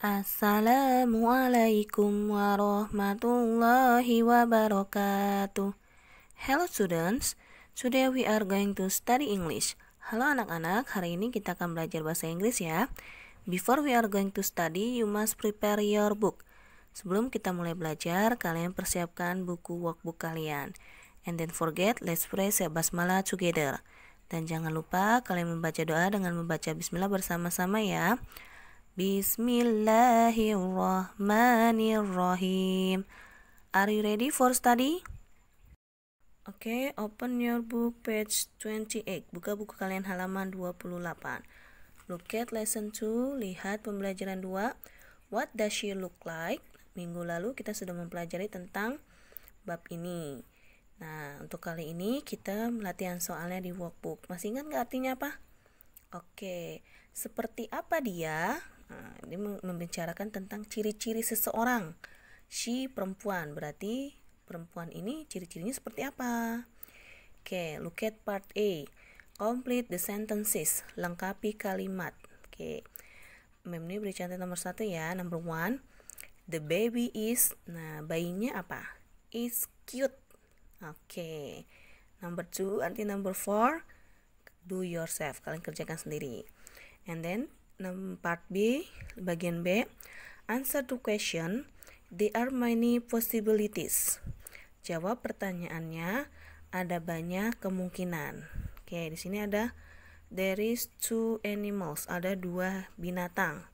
Assalamualaikum warahmatullahi wabarakatuh. Hello students, today we are going to study English. Halo anak-anak, hari ini kita akan belajar bahasa Inggris ya. Before we are going to study, you must prepare your book. Sebelum kita mulai belajar, kalian persiapkan buku workbook kalian. And then forget, let's pray basmalah together. Dan jangan lupa kalian membaca doa dengan membaca bismillah bersama-sama ya. Bismillahirrahmanirrahim. Are you ready for study? Oke, okay, open your book page 28. Buka buku kalian halaman 28. Look at lesson 2, lihat pembelajaran 2. What does she look like? Minggu lalu kita sudah mempelajari tentang bab ini. Nah, untuk kali ini kita latihan soalnya di workbook. Masih ingat nggak artinya apa? Oke, seperti apa dia? Nah, ini membicarakan tentang ciri-ciri seseorang. Si perempuan berarti perempuan ini ciri-cirinya seperti apa? Oke, okay, look at part A. Complete the sentences. Lengkapi kalimat. Oke. Okay. Mem ini beri contoh nomor satu ya. Number one. The baby is. Nah, bayinya apa? Is cute. Oke. Okay. Number two. Arti number four. Do yourself. Kalian kerjakan sendiri. And then part B, bagian B. Answer to question, there are many possibilities. Jawab pertanyaannya, ada banyak kemungkinan. Oke, di sini ada there is two animals, ada dua binatang.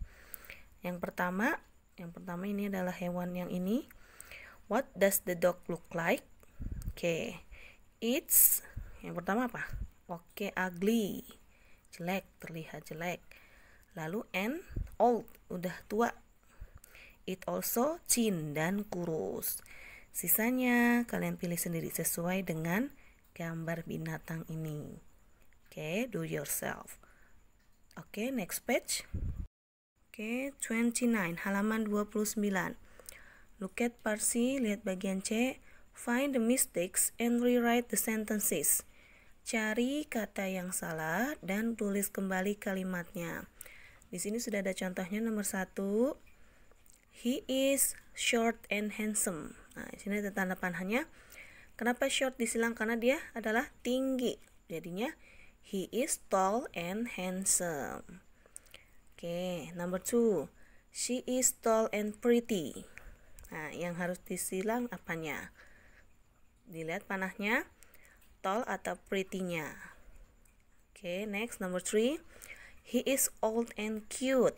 Yang pertama, yang pertama ini adalah hewan yang ini. What does the dog look like? Oke. It's yang pertama apa? Oke, ugly. Jelek, terlihat jelek lalu N old udah tua it also thin dan kurus sisanya kalian pilih sendiri sesuai dengan gambar binatang ini oke okay, do yourself oke okay, next page oke okay, 29 halaman 29 look at Parsi lihat bagian C find the mistakes and rewrite the sentences cari kata yang salah dan tulis kembali kalimatnya di sini sudah ada contohnya nomor satu. He is short and handsome. Nah, di sini ada tanda panahnya. Kenapa short disilang? Karena dia adalah tinggi. Jadinya he is tall and handsome. Oke, okay, number two. She is tall and pretty. Nah, yang harus disilang apanya? Dilihat panahnya, tall atau pretty-nya. Oke, okay, next nomor three. He is old and cute.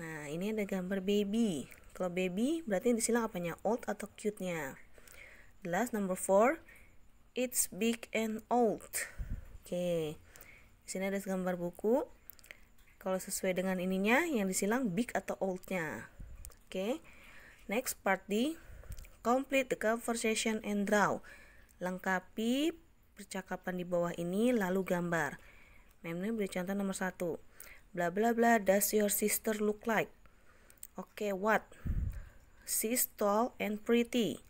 Nah, ini ada gambar baby. Kalau baby berarti di sini apanya? Old atau cute-nya. Last number four, it's big and old. Oke. Okay. Di sini ada gambar buku. Kalau sesuai dengan ininya yang disilang big atau old-nya. Oke. Okay. Next part D, complete the conversation and draw. Lengkapi percakapan di bawah ini lalu gambar. Memnya beri contoh nomor satu. Bla bla bla does your sister look like? Oke, okay, what? She's tall and pretty.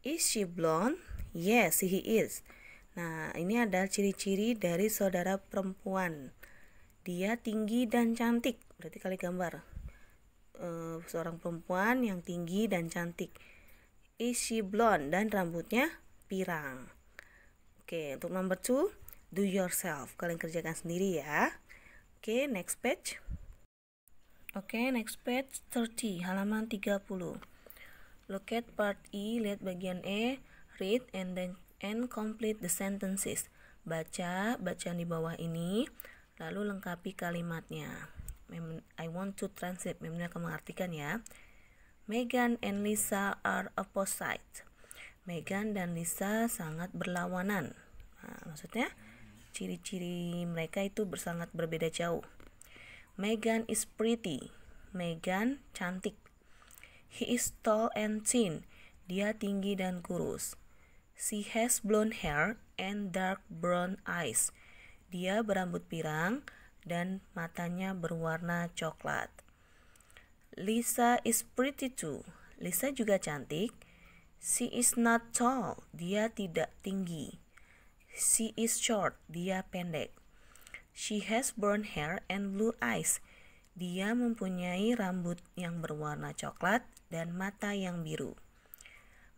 Is she blonde? Yes, he is. Nah, ini ada ciri-ciri dari saudara perempuan. Dia tinggi dan cantik. Berarti kali gambar. Uh, seorang perempuan yang tinggi dan cantik. Is she blonde dan rambutnya pirang. Oke, okay, untuk nomor 2 do yourself kalian kerjakan sendiri ya oke okay, next page oke okay, next page 30 halaman 30 look at part E lihat bagian E read and then and complete the sentences baca baca di bawah ini lalu lengkapi kalimatnya I want to translate memangnya akan mengartikan ya Megan and Lisa are opposite Megan dan Lisa sangat berlawanan nah, maksudnya ciri-ciri mereka itu sangat berbeda jauh. Megan is pretty. Megan cantik. He is tall and thin. Dia tinggi dan kurus. She has blonde hair and dark brown eyes. Dia berambut pirang dan matanya berwarna coklat. Lisa is pretty too. Lisa juga cantik. She is not tall. Dia tidak tinggi. She is short, dia pendek. She has brown hair and blue eyes. Dia mempunyai rambut yang berwarna coklat dan mata yang biru.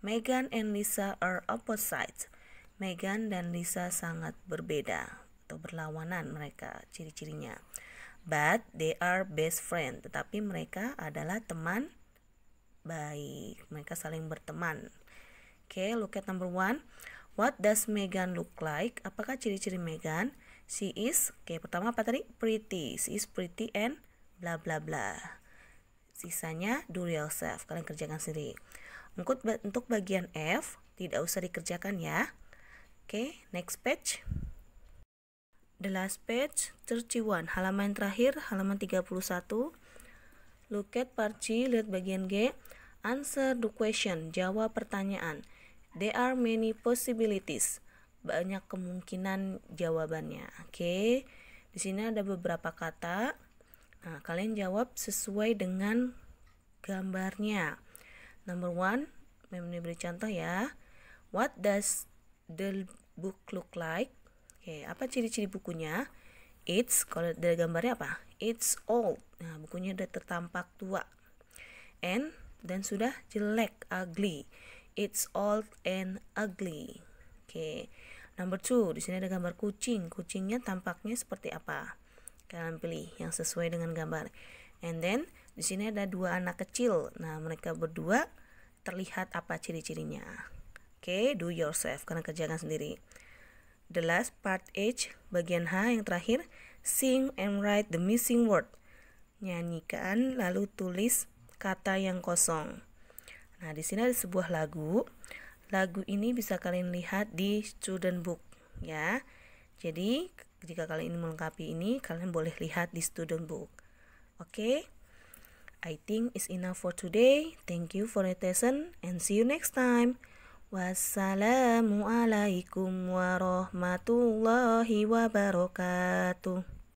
Megan and Lisa are opposites. Megan dan Lisa sangat berbeda atau berlawanan mereka ciri-cirinya. But they are best friend, tetapi mereka adalah teman baik. Mereka saling berteman. Oke, okay, look at number one. What does Megan look like? Apakah ciri-ciri Megan? She is, oke okay, pertama apa tadi? Pretty, she is pretty and bla bla bla. Sisanya do yourself, kalian kerjakan sendiri. Untuk, untuk bagian F, tidak usah dikerjakan ya. Oke, okay, next page. The last page, 31, halaman terakhir, halaman 31. Look at part G, lihat bagian G. Answer the question, jawab pertanyaan. There are many possibilities. Banyak kemungkinan jawabannya. Oke. Okay? Di sini ada beberapa kata. Nah, kalian jawab sesuai dengan gambarnya. Number one, memang beri contoh ya. What does the book look like? Oke, okay, apa ciri-ciri bukunya? It's kalau dari gambarnya apa? It's old. Nah, bukunya udah tertampak tua. And dan sudah jelek, ugly. It's old and ugly. Oke. Okay. Number 2, di sini ada gambar kucing. Kucingnya tampaknya seperti apa? Kalian pilih yang sesuai dengan gambar. And then di sini ada dua anak kecil. Nah, mereka berdua terlihat apa ciri-cirinya. Oke, okay, do yourself karena kerjakan sendiri. The last part H, bagian H yang terakhir, sing and write the missing word. Nyanyikan lalu tulis kata yang kosong. Nah, di sini ada sebuah lagu. Lagu ini bisa kalian lihat di student book ya. Jadi, jika kalian ingin melengkapi ini, kalian boleh lihat di student book. Oke. Okay? I think is enough for today. Thank you for attention and see you next time. Wassalamualaikum warahmatullahi wabarakatuh.